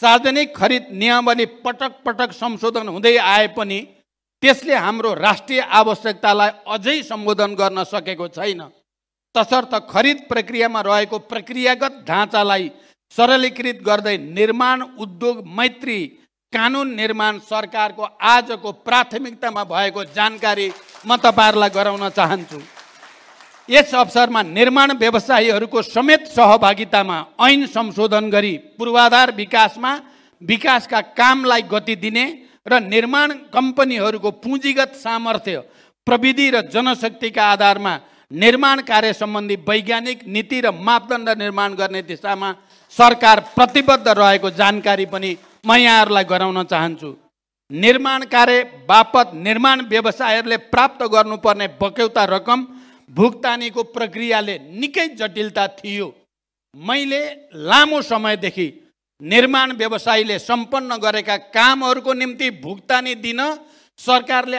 सार्वजनिक खरिद नियमावली पटक पटक संशोधन हुँदै आए पनि त्यसले हाम्रो राष्ट्रिय आवश्यकतालाई अझै सम्बोधन गर्न सकेको छैन तसर्थ खरिद प्रक्रियामा रहेको प्रक्रियागत ढाँचालाई सरलीकृत गर्दै निर्माण उद्योग मैत्री कानुन निर्माण सरकारको आजको प्राथमिकतामा भएको जानकारी म तपाईँहरूलाई गराउन चाहन्छु यस अवसरमा निर्माण व्यवसायीहरूको समेत सहभागितामा ऐन संशोधन गरी पूर्वाधार विकासमा विकासका कामलाई गति दिने र निर्माण कम्पनीहरूको पुँजीगत सामर्थ्य प्रविधि र जनशक्तिका आधारमा निर्माण कार्य सम्बन्धी वैज्ञानिक नीति र मापदण्ड निर्माण गर्ने दिशामा सरकार प्रतिबद्ध रहेको जानकारी पनि म यहाँहरूलाई गराउन चाहन्छु निर्माण कार्य बापत निर्माण व्यवसायहरूले प्राप्त गर्नुपर्ने बक्यौता रकम भुक्तानीको प्रक्रियाले निकै जटिलता थियो मैले लामो समयदेखि निर्माण व्यवसायीले सम्पन्न गरेका कामहरूको निम्ति भुक्तानी दिन सरकारले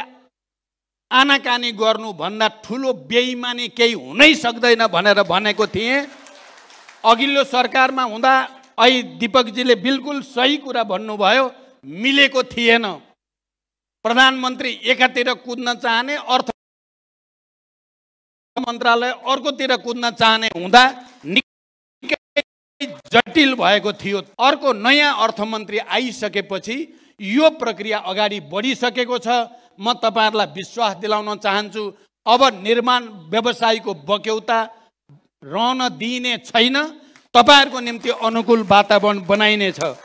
आनाकानी गर्नुभन्दा ठुलो बेइमानी केही हुनै सक्दैन भनेर भनेको थिएँ अघिल्लो सरकारमा हुँदा ऐ दिपकजीले बिल्कुल सही कुरा भन्नुभयो मिलेको थिएन प्रधानमन्त्री एकातिर कुद्न चाहने अर्थ मन्त्रालय अर्कोतिर कुद्न चाहने हुँदा निकै जटिल भएको थियो अर्को नयाँ अर्थमन्त्री आइसकेपछि यो प्रक्रिया अगाडि बढिसकेको छ म तपाईँहरूलाई विश्वास दिलाउन चाहन्छु अब निर्माण व्यवसायको बक्यौता रहन दिइने छैन तपाईँहरूको निम्ति अनुकूल वातावरण बनाइनेछ